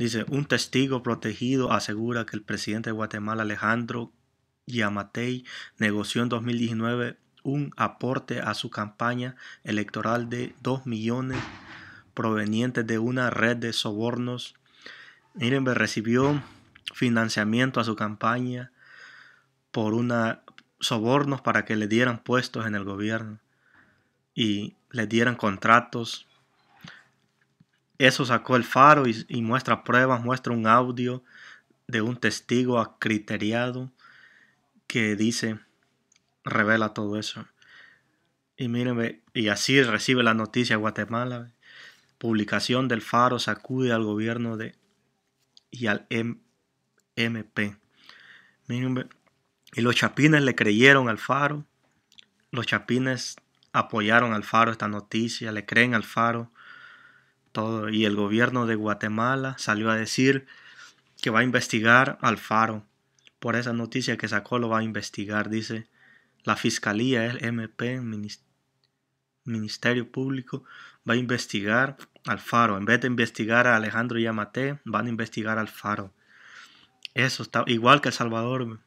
Dice, un testigo protegido asegura que el presidente de Guatemala, Alejandro Yamatei, negoció en 2019 un aporte a su campaña electoral de 2 millones provenientes de una red de sobornos. Miren, recibió financiamiento a su campaña por una sobornos para que le dieran puestos en el gobierno y le dieran contratos eso sacó el faro y, muestra pruebas, muestra un audio de un testigo acriteriado que dice, revela todo eso. Y ve, y así recibe la noticia Guatemala. Publicación del Faro sacude al gobierno de y al MP. y los chapines le creyeron al Faro. Los chapines apoyaron al Faro esta noticia, le creen al Faro y el gobierno de Guatemala salió a decir que va a investigar al Faro. Por esa noticia que sacó lo va a investigar, dice la Fiscalía, el MP, Ministerio Público, va a investigar al Faro. En vez de investigar a Alejandro Yamate, van a investigar al Faro. Eso está igual que El Salvador.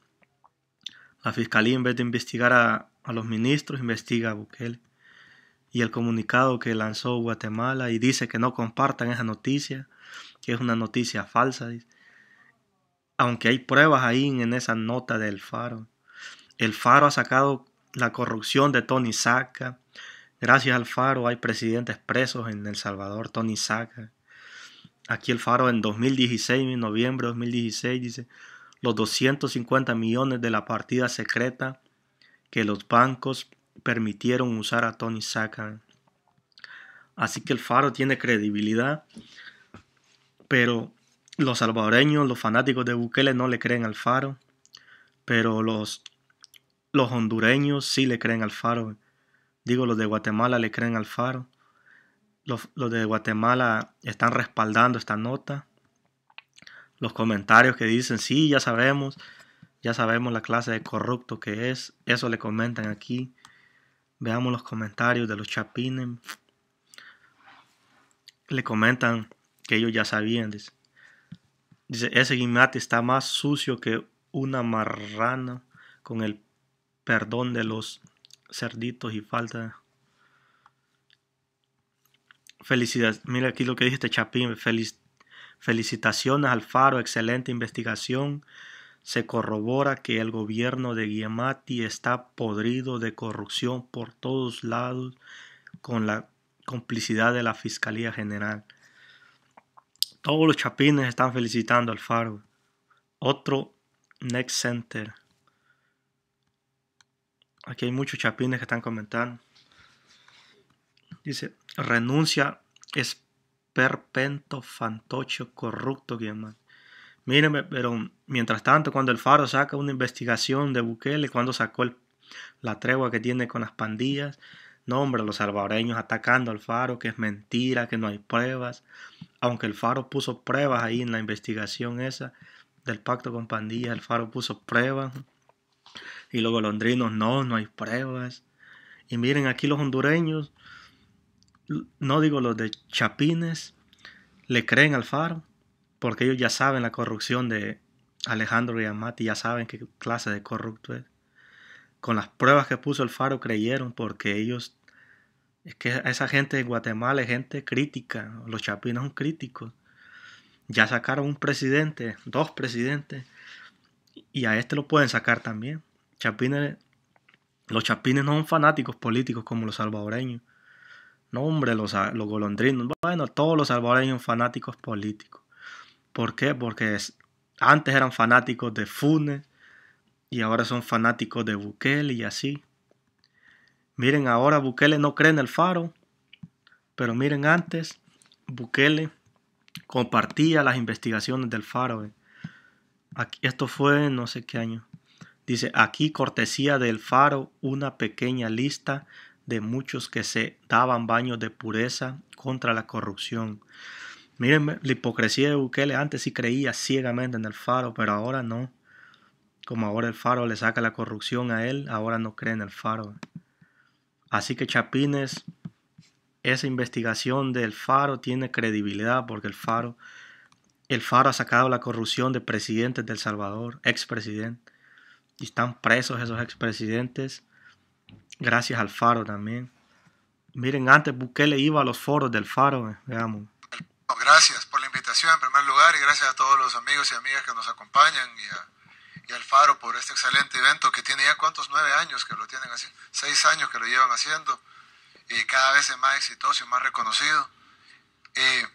La Fiscalía, en vez de investigar a, a los ministros, investiga a Bukele y el comunicado que lanzó Guatemala y dice que no compartan esa noticia, que es una noticia falsa. Aunque hay pruebas ahí en esa nota del Faro. El Faro ha sacado la corrupción de Tony Saca. Gracias al Faro hay presidentes presos en El Salvador, Tony Saca. Aquí el Faro en 2016, en noviembre de 2016, dice los 250 millones de la partida secreta que los bancos permitieron usar a Tony Saka Así que el faro tiene credibilidad, pero los salvadoreños, los fanáticos de Bukele no le creen al faro, pero los, los hondureños sí le creen al faro. Digo, los de Guatemala le creen al faro. Los, los de Guatemala están respaldando esta nota. Los comentarios que dicen, sí, ya sabemos, ya sabemos la clase de corrupto que es, eso le comentan aquí. Veamos los comentarios de los chapines. Le comentan que ellos ya sabían. Dice, ese guimate está más sucio que una marrana con el perdón de los cerditos y falta. Felicidades. Mira aquí lo que dice este chapín. felicitaciones al Faro. Excelente investigación se corrobora que el gobierno de Guillemati está podrido de corrupción por todos lados con la complicidad de la Fiscalía General. Todos los chapines están felicitando al Faro. Otro Next Center. Aquí hay muchos chapines que están comentando. Dice, renuncia es perpento, fantocho corrupto Guillermo. Míreme, pero mientras tanto, cuando el Faro saca una investigación de Bukele, cuando sacó la tregua que tiene con las pandillas, no, hombre, los salvadoreños atacando al Faro, que es mentira, que no hay pruebas. Aunque el Faro puso pruebas ahí en la investigación esa del pacto con pandillas, el Faro puso pruebas. Y los golondrinos, no, no hay pruebas. Y miren aquí los hondureños, no digo los de Chapines, le creen al Faro porque ellos ya saben la corrupción de Alejandro y Amati, ya saben qué clase de corrupto es. Con las pruebas que puso el Faro creyeron porque ellos, es que esa gente de Guatemala es gente crítica, los chapines son críticos. Ya sacaron un presidente, dos presidentes, y a este lo pueden sacar también. Chapines, los chapines no son fanáticos políticos como los salvadoreños. No, hombre, los, los golondrinos. Bueno, todos los salvadoreños son fanáticos políticos ¿Por qué? Porque antes eran fanáticos de Funes y ahora son fanáticos de Bukele y así. Miren, ahora Bukele no cree en el faro, pero miren, antes Bukele compartía las investigaciones del faro. Eh. Aquí, esto fue en no sé qué año. Dice, aquí cortesía del faro una pequeña lista de muchos que se daban baños de pureza contra la corrupción. Miren la hipocresía de Bukele. Antes sí creía ciegamente en el faro, pero ahora no. Como ahora el faro le saca la corrupción a él, ahora no cree en el faro. Así que Chapines, esa investigación del faro tiene credibilidad porque el faro, el faro ha sacado la corrupción de presidentes del Salvador, expresidentes. Y están presos esos expresidentes gracias al faro también. Miren, antes Bukele iba a los foros del faro, veamos gracias por la invitación en primer lugar y gracias a todos los amigos y amigas que nos acompañan y, al Faro por este excelente evento que tiene ya cuántos nueve años que lo tienen haciendo, seis años que lo llevan haciendo y cada vez es más exitoso y más reconocido. Eh,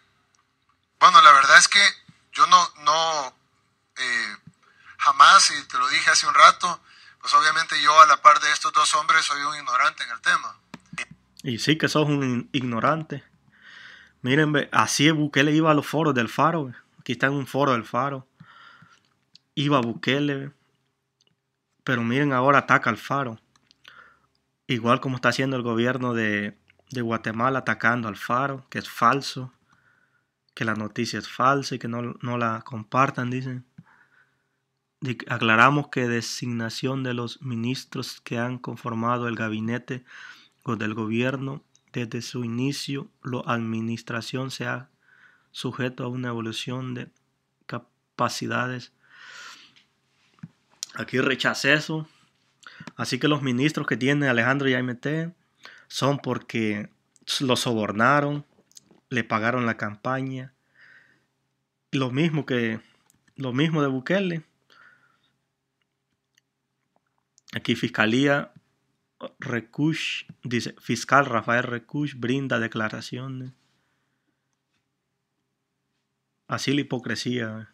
bueno, la verdad es que yo no, no eh, jamás, y te lo dije hace un rato, pues obviamente yo a la par de estos dos hombres soy un ignorante en el tema. Y sí que sos un ignorante. Miren, así Bukele iba a los foros del Faro. Aquí está en un foro del Faro. Iba Bukele. Pero miren, ahora ataca al Faro. Igual como está haciendo el gobierno de, Guatemala atacando al Faro, que es falso. Que la noticia es falsa y que no, la compartan, dicen. aclaramos que designación de los ministros que han conformado el gabinete o del gobierno desde su inicio, la administración se ha sujeto a una evolución de capacidades. Aquí rechace eso. Así que los ministros que tiene Alejandro y AMT son porque lo sobornaron, le pagaron la campaña. Lo mismo que lo mismo de Bukele. Aquí fiscalía Recush, dice, fiscal Rafael Recush brinda declaraciones. Así la hipocresía.